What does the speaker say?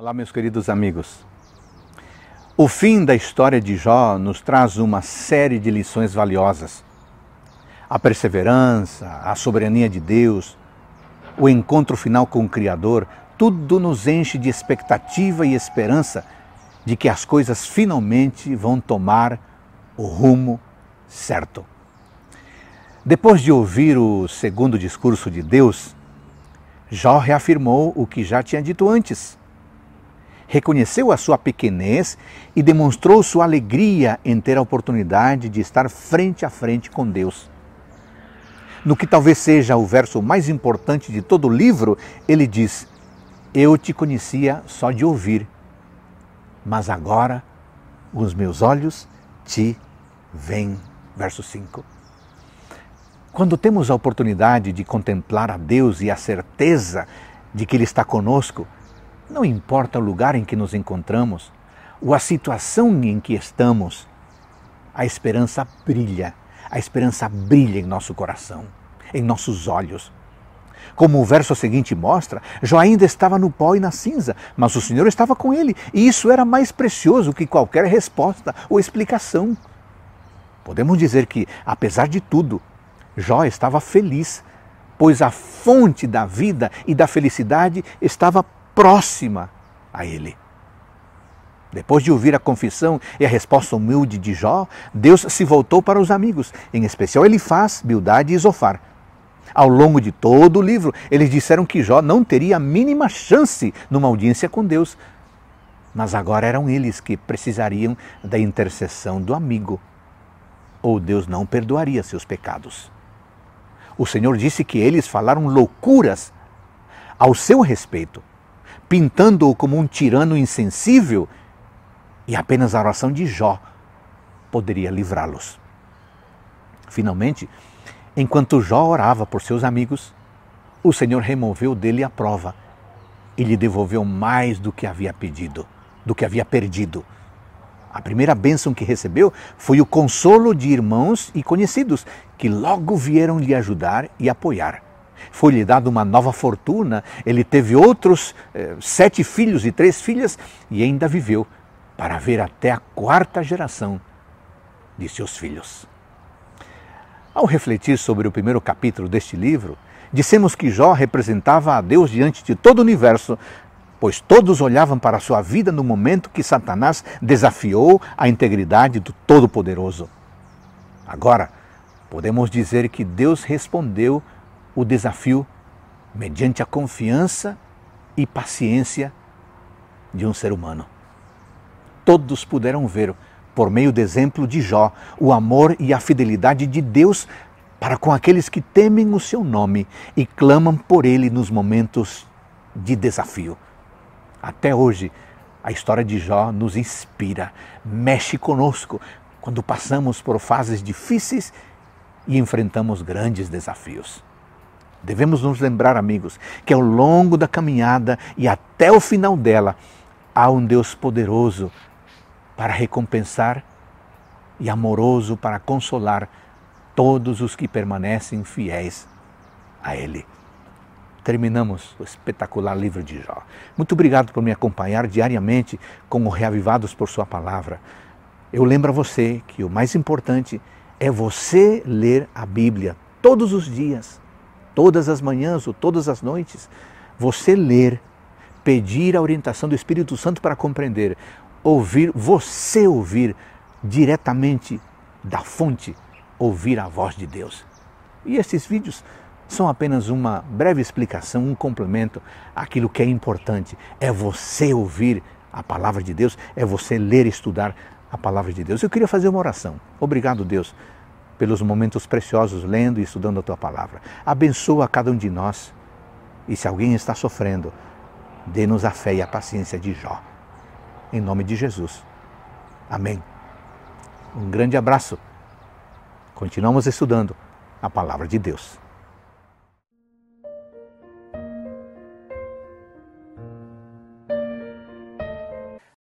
Olá, meus queridos amigos. O fim da história de Jó nos traz uma série de lições valiosas. A perseverança, a soberania de Deus, o encontro final com o Criador, tudo nos enche de expectativa e esperança de que as coisas finalmente vão tomar o rumo certo. Depois de ouvir o segundo discurso de Deus, Jó reafirmou o que já tinha dito antes reconheceu a sua pequenez e demonstrou sua alegria em ter a oportunidade de estar frente a frente com Deus. No que talvez seja o verso mais importante de todo o livro, ele diz: Eu te conhecia só de ouvir, mas agora os meus olhos te veem. Verso 5. Quando temos a oportunidade de contemplar a Deus e a certeza de que Ele está conosco, não importa o lugar em que nos encontramos ou a situação em que estamos, a esperança brilha, a esperança brilha em nosso coração, em nossos olhos. Como o verso seguinte mostra, Jó ainda estava no pó e na cinza, mas o Senhor estava com ele, e isso era mais precioso que qualquer resposta ou explicação. Podemos dizer que, apesar de tudo, Jó estava feliz, pois a fonte da vida e da felicidade estava próxima a Ele. Depois de ouvir a confissão e a resposta humilde de Jó, Deus se voltou para os amigos, em especial Elifaz, Bildade e Zofar. Ao longo de todo o livro, eles disseram que Jó não teria a mínima chance numa audiência com Deus. Mas agora eram eles que precisariam da intercessão do amigo, ou Deus não perdoaria seus pecados. O Senhor disse que eles falaram loucuras ao seu respeito pintando-o como um tirano insensível, e apenas a oração de Jó poderia livrá-los. Finalmente, enquanto Jó orava por seus amigos, o Senhor removeu dele a prova e lhe devolveu mais do que havia pedido, do que havia perdido. A primeira bênção que recebeu foi o consolo de irmãos e conhecidos que logo vieram lhe ajudar e apoiar. Foi-lhe dada uma nova fortuna, ele teve outros eh, sete filhos e três filhas e ainda viveu para ver até a quarta geração de seus filhos. Ao refletir sobre o primeiro capítulo deste livro, dissemos que Jó representava a Deus diante de todo o universo, pois todos olhavam para a sua vida no momento que Satanás desafiou a integridade do Todo-Poderoso. Agora, podemos dizer que Deus respondeu o desafio mediante a confiança e paciência de um ser humano. Todos puderam ver, por meio do exemplo de Jó, o amor e a fidelidade de Deus para com aqueles que temem o seu nome e clamam por ele nos momentos de desafio. Até hoje, a história de Jó nos inspira, mexe conosco quando passamos por fases difíceis e enfrentamos grandes desafios. Devemos nos lembrar, amigos, que ao longo da caminhada e até o final dela, há um Deus poderoso para recompensar e amoroso para consolar todos os que permanecem fiéis a Ele. Terminamos o espetacular livro de Jó. Muito obrigado por me acompanhar diariamente como Reavivados por Sua Palavra. Eu lembro a você que o mais importante é você ler a Bíblia todos os dias todas as manhãs ou todas as noites, você ler, pedir a orientação do Espírito Santo para compreender, ouvir, você ouvir diretamente da fonte, ouvir a voz de Deus. E esses vídeos são apenas uma breve explicação, um complemento àquilo que é importante. É você ouvir a palavra de Deus, é você ler e estudar a palavra de Deus. Eu queria fazer uma oração. Obrigado, Deus pelos momentos preciosos lendo e estudando a tua palavra. Abençoa cada um de nós. E se alguém está sofrendo, dê-nos a fé e a paciência de Jó. Em nome de Jesus. Amém. Um grande abraço. Continuamos estudando a palavra de Deus.